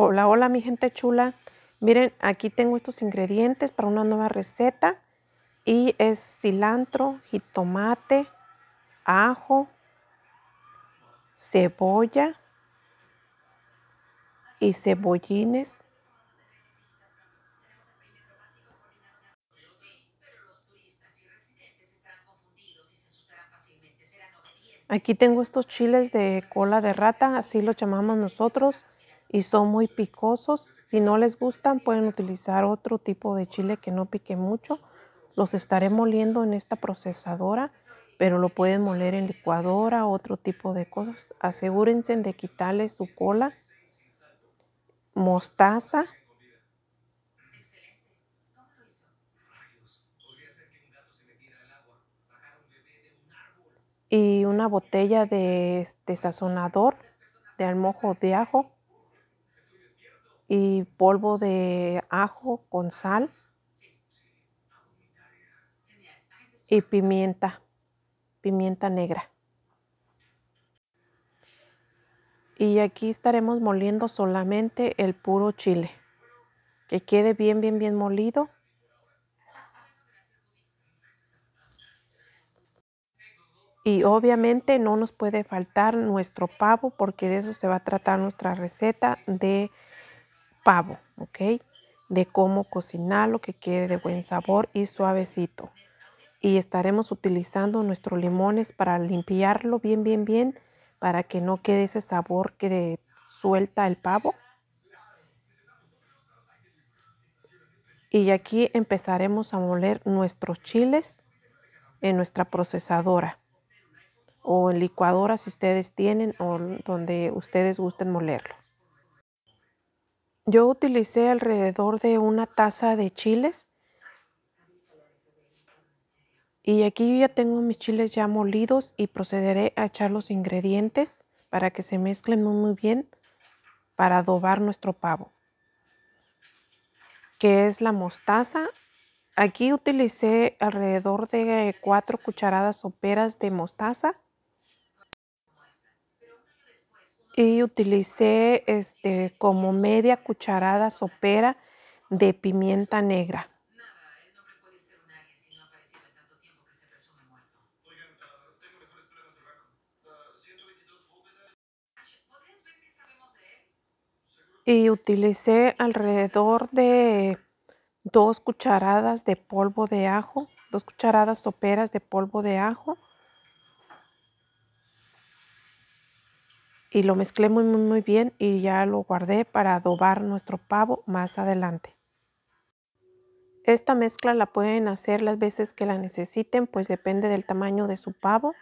Hola, hola mi gente chula. Miren, aquí tengo estos ingredientes para una nueva receta y es cilantro, jitomate, ajo, cebolla y cebollines. Aquí tengo estos chiles de cola de rata, así los llamamos nosotros y son muy picosos. Si no les gustan, pueden utilizar otro tipo de chile que no pique mucho. Los estaré moliendo en esta procesadora, pero lo pueden moler en licuadora, otro tipo de cosas. Asegúrense de quitarle su cola, mostaza. Y una botella de, de este, sazonador de almojo de ajo y polvo de ajo con sal y pimienta, pimienta negra. Y aquí estaremos moliendo solamente el puro chile, que quede bien, bien, bien molido. Y obviamente no nos puede faltar nuestro pavo porque de eso se va a tratar nuestra receta de pavo, ¿ok? De cómo cocinarlo, que quede de buen sabor y suavecito. Y estaremos utilizando nuestros limones para limpiarlo bien, bien, bien, para que no quede ese sabor que suelta el pavo. Y aquí empezaremos a moler nuestros chiles en nuestra procesadora o en licuadora si ustedes tienen o donde ustedes gusten molerlos. Yo utilicé alrededor de una taza de chiles. Y aquí ya tengo mis chiles ya molidos y procederé a echar los ingredientes para que se mezclen muy bien para adobar nuestro pavo, que es la mostaza. Aquí utilicé alrededor de cuatro cucharadas soperas de mostaza. y utilicé este, como media cucharada sopera de pimienta negra. Y utilicé alrededor de dos cucharadas de polvo de ajo, dos cucharadas soperas de polvo de ajo y lo mezclé muy, muy, muy bien y ya lo guardé para adobar nuestro pavo más adelante. Esta mezcla la pueden hacer las veces que la necesiten, pues depende del tamaño de su pavo.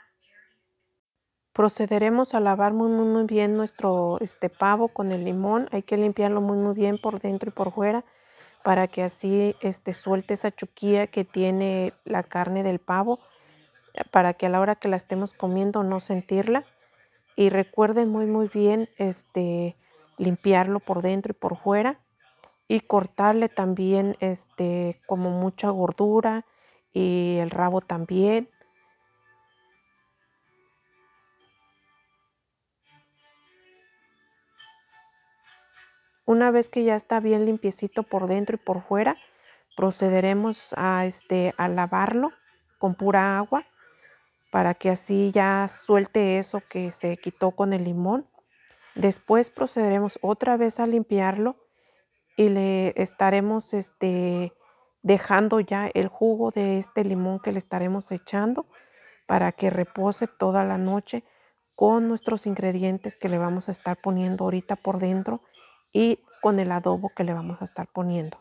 Procederemos a lavar muy, muy, muy bien nuestro este, pavo con el limón. Hay que limpiarlo muy, muy bien por dentro y por fuera para que así este, suelte esa chuquilla que tiene la carne del pavo, para que a la hora que la estemos comiendo no sentirla y recuerden muy muy bien este limpiarlo por dentro y por fuera y cortarle también este como mucha gordura y el rabo también Una vez que ya está bien limpiecito por dentro y por fuera, procederemos a, este, a lavarlo con pura agua para que así ya suelte eso que se quitó con el limón. Después procederemos otra vez a limpiarlo y le estaremos este, dejando ya el jugo de este limón que le estaremos echando para que repose toda la noche con nuestros ingredientes que le vamos a estar poniendo ahorita por dentro y con el adobo que le vamos a estar poniendo.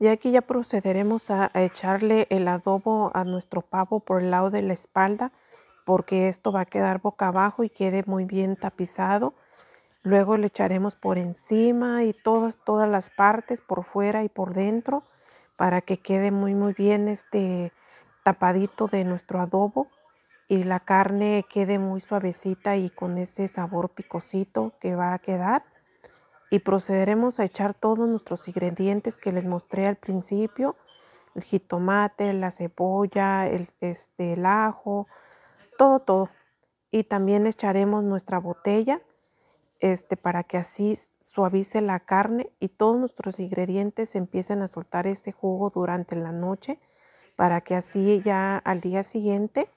Y aquí ya procederemos a, echarle el adobo a nuestro pavo por el lado de la espalda porque esto va a quedar boca abajo y quede muy bien tapizado. Luego le echaremos por encima y todas, todas las partes, por fuera y por dentro, para que quede muy, muy bien este tapadito de nuestro adobo y la carne quede muy suavecita y con ese sabor picosito que va a quedar y procederemos a echar todos nuestros ingredientes que les mostré al principio, el jitomate, la cebolla, el, este, el ajo, todo, todo. Y también echaremos nuestra botella este, para que así suavice la carne y todos nuestros ingredientes empiecen a soltar este jugo durante la noche para que así ya al día siguiente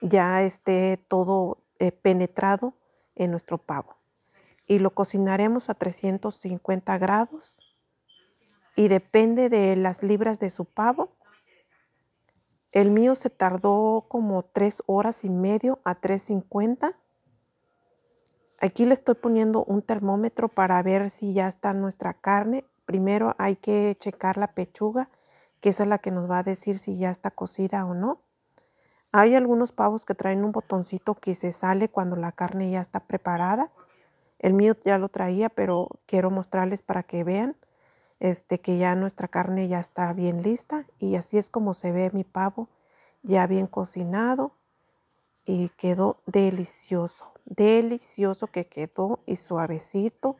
ya esté todo eh, penetrado en nuestro pavo y lo cocinaremos a 350 grados y depende de las libras de su pavo. El mío se tardó como tres horas y medio a 350. Aquí le estoy poniendo un termómetro para ver si ya está nuestra carne. Primero hay que checar la pechuga, que es la que nos va a decir si ya está cocida o no. Hay algunos pavos que traen un botoncito que se sale cuando la carne ya está preparada el mío ya lo traía, pero quiero mostrarles para que vean este, que ya nuestra carne ya está bien lista y así es como se ve mi pavo ya bien cocinado y quedó delicioso, delicioso que quedó y suavecito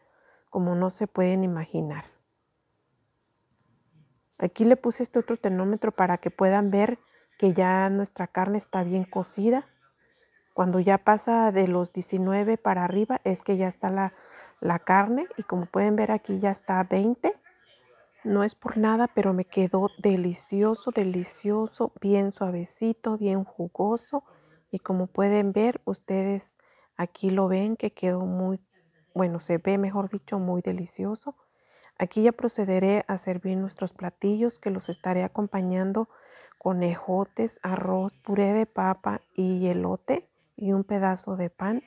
como no se pueden imaginar. Aquí le puse este otro termómetro para que puedan ver que ya nuestra carne está bien cocida cuando ya pasa de los 19 para arriba es que ya está la, carne y como pueden ver aquí ya está 20. No es por nada, pero me quedó delicioso, delicioso, bien suavecito, bien jugoso. Y como pueden ver, ustedes aquí lo ven que quedó muy, bueno, se ve, mejor dicho, muy delicioso. Aquí ya procederé a servir nuestros platillos que los estaré acompañando con ejotes, arroz, puré de papa y elote y un pedazo de pan.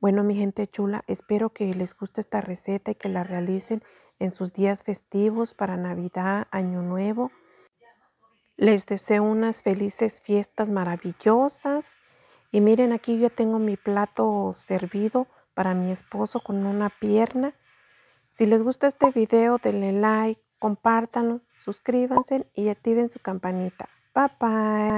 Bueno, mi gente chula, espero que les guste esta receta y que la realicen en sus días festivos para Navidad, Año Nuevo. Les deseo unas felices fiestas maravillosas. Y miren, aquí yo tengo mi plato servido para mi esposo con una pierna. Si les gusta este video, denle like, compártanlo, suscríbanse y activen su campanita. Bye bye.